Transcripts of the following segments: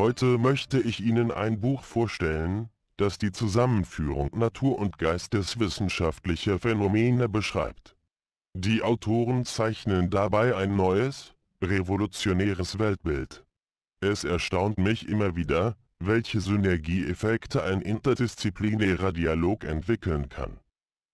Heute möchte ich Ihnen ein Buch vorstellen, das die Zusammenführung Natur- und geisteswissenschaftlicher Phänomene beschreibt. Die Autoren zeichnen dabei ein neues, revolutionäres Weltbild. Es erstaunt mich immer wieder, welche Synergieeffekte ein interdisziplinärer Dialog entwickeln kann.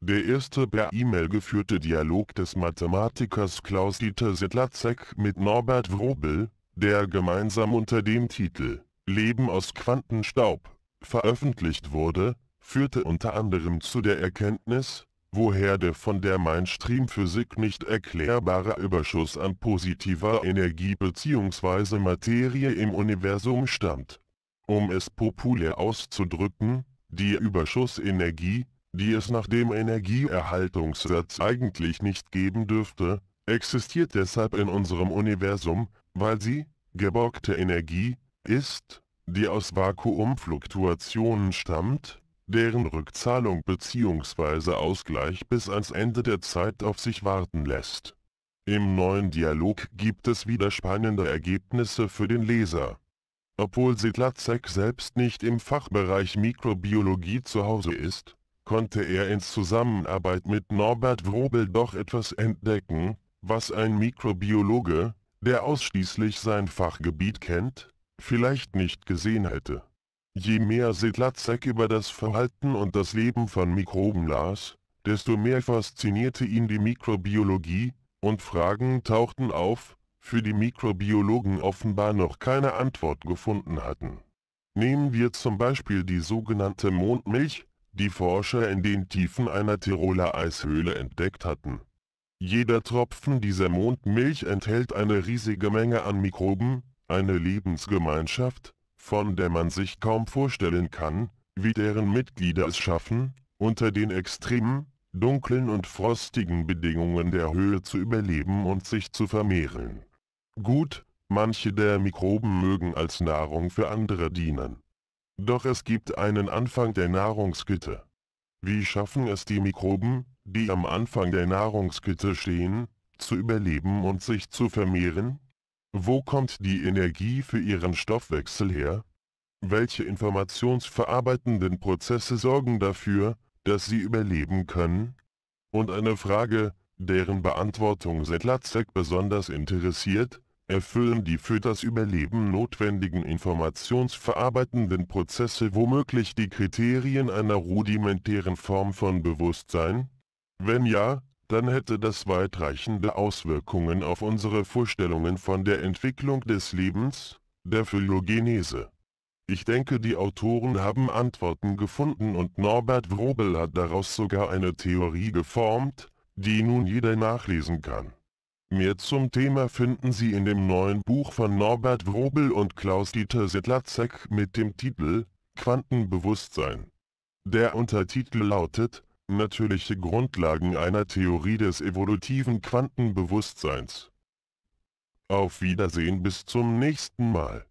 Der erste per E-Mail geführte Dialog des Mathematikers Klaus-Dieter Sedlacek mit Norbert Wrobel, der gemeinsam unter dem Titel Leben aus Quantenstaub veröffentlicht wurde, führte unter anderem zu der Erkenntnis, woher der von der Mainstream-Physik nicht erklärbare Überschuss an positiver Energie bzw. Materie im Universum stammt. Um es populär auszudrücken, die Überschussenergie, die es nach dem Energieerhaltungssatz eigentlich nicht geben dürfte, existiert deshalb in unserem Universum, weil sie, geborgte Energie, ist, die aus Vakuumfluktuationen stammt, deren Rückzahlung bzw. Ausgleich bis ans Ende der Zeit auf sich warten lässt. Im neuen Dialog gibt es wieder spannende Ergebnisse für den Leser. Obwohl Sedlacek selbst nicht im Fachbereich Mikrobiologie zu Hause ist, konnte er in Zusammenarbeit mit Norbert Wrobel doch etwas entdecken, was ein Mikrobiologe, der ausschließlich sein Fachgebiet kennt, vielleicht nicht gesehen hätte. Je mehr Sedlacek über das Verhalten und das Leben von Mikroben las, desto mehr faszinierte ihn die Mikrobiologie, und Fragen tauchten auf, für die Mikrobiologen offenbar noch keine Antwort gefunden hatten. Nehmen wir zum Beispiel die sogenannte Mondmilch, die Forscher in den Tiefen einer Tiroler Eishöhle entdeckt hatten. Jeder Tropfen dieser Mondmilch enthält eine riesige Menge an Mikroben, eine Lebensgemeinschaft, von der man sich kaum vorstellen kann, wie deren Mitglieder es schaffen, unter den extremen, dunklen und frostigen Bedingungen der Höhe zu überleben und sich zu vermehren. Gut, manche der Mikroben mögen als Nahrung für andere dienen. Doch es gibt einen Anfang der Nahrungskette. Wie schaffen es die Mikroben, die am Anfang der Nahrungskette stehen, zu überleben und sich zu vermehren? Wo kommt die Energie für ihren Stoffwechsel her? Welche informationsverarbeitenden Prozesse sorgen dafür, dass sie überleben können? Und eine Frage, deren Beantwortung Sedlacek besonders interessiert, erfüllen die für das Überleben notwendigen informationsverarbeitenden Prozesse womöglich die Kriterien einer rudimentären Form von Bewusstsein? Wenn ja, dann hätte das weitreichende Auswirkungen auf unsere Vorstellungen von der Entwicklung des Lebens, der Phylogenese. Ich denke die Autoren haben Antworten gefunden und Norbert Wrobel hat daraus sogar eine Theorie geformt, die nun jeder nachlesen kann. Mehr zum Thema finden Sie in dem neuen Buch von Norbert Wrobel und Klaus-Dieter Sedlacek mit dem Titel Quantenbewusstsein. Der Untertitel lautet Natürliche Grundlagen einer Theorie des evolutiven Quantenbewusstseins. Auf Wiedersehen bis zum nächsten Mal.